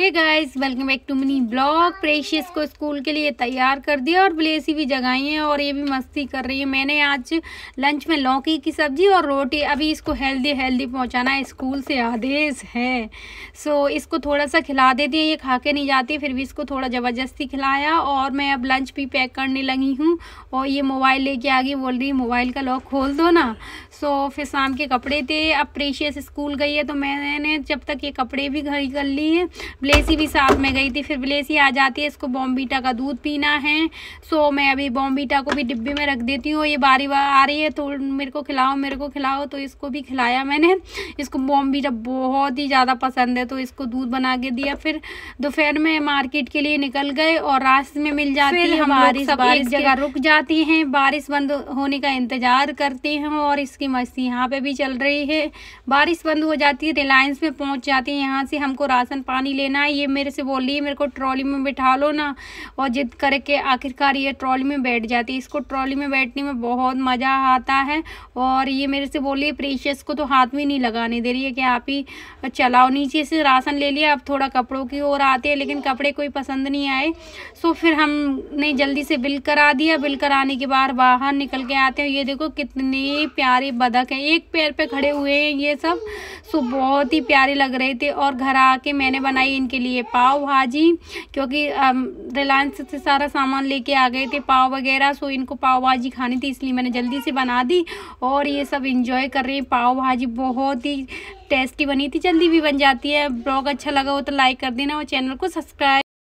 hey guys welcome back to mini blog Precious को school के लिए तैयार कर दिया और ब्लेसी भी जगाई हैं और ये भी मस्ती कर रही है मैंने आज लंच में लौकी की सब्ज़ी और रोटी अभी इसको हेल्दी हेल्दी पहुंचाना है स्कूल से आदेश है सो so, इसको थोड़ा सा खिला देती है ये खा के नहीं जाती फिर भी इसको थोड़ा ज़बरदस्ती खिलाया और मैं अब लंच भी पैक करने लगी हूँ और ये मोबाइल लेके आ गई बोल रही मोबाइल का लॉक खोल दो ना सो so, फिर शाम के कपड़े थे अब प्रेशियस स्कूल गई है तो मैंने जब तक ये कपड़े भी घड़ी कर लिए ब्लेसी भी साथ में गई थी फिर ब्लेसी आ जाती है इसको बॉम्बीटा का दूध पीना है सो मैं अभी बॉम्बीटा को भी डिब्बे में रख देती हूँ ये बारी बार आ रही है तो मेरे को खिलाओ मेरे को खिलाओ तो इसको भी खिलाया मैंने इसको बॉम्बीटा बहुत ही ज़्यादा पसंद है तो इसको दूध बना के दिया फिर दोपहर में मार्केट के लिए निकल गए और रास्ते में मिल जाती है हमारी बारिश जगह रुक जाती हैं बारिश बंद होने का इंतज़ार करते हैं और इसकी मस्ती यहाँ पे भी चल रही है बारिश बंद हो जाती है रिलायंस में पहुँच जाती है यहाँ से हमको राशन पानी लेना ना ये मेरे से बोल रही है मेरे को ट्रॉली में बिठा लो ना और जिद करके आखिरकार ये ट्रॉली में बैठ जाती है इसको ट्रॉली में बैठने में बहुत मज़ा आता है और ये मेरे से बोल रही है प्रेशियस को तो हाथ में नहीं लगाने दे रही है कि आप ही चलाओ नीचे से राशन ले लिया अब थोड़ा कपड़ों की ओर आते हैं लेकिन कपड़े कोई पसंद नहीं आए सो फिर हमने जल्दी से बिल करा दिया बिल कराने के बाद बाहर निकल के आते हैं ये देखो कितने प्यारे बदक हैं एक पैर पे खड़े हुए हैं ये सब सो बहुत ही प्यारे लग रहे थे और घर आके मैंने बनाई इन उनके लिए पाव भाजी हाँ क्योंकि रिलायंस से सारा सामान लेके आ गए थे पाव वगैरह सो इनको पाव भाजी हाँ खानी थी इसलिए मैंने जल्दी से बना दी और ये सब इंजॉय कर रहे हैं पाव भाजी हाँ बहुत ही टेस्टी बनी थी जल्दी भी बन जाती है ब्लॉग अच्छा लगा हो तो लाइक कर देना और चैनल को सब्सक्राइब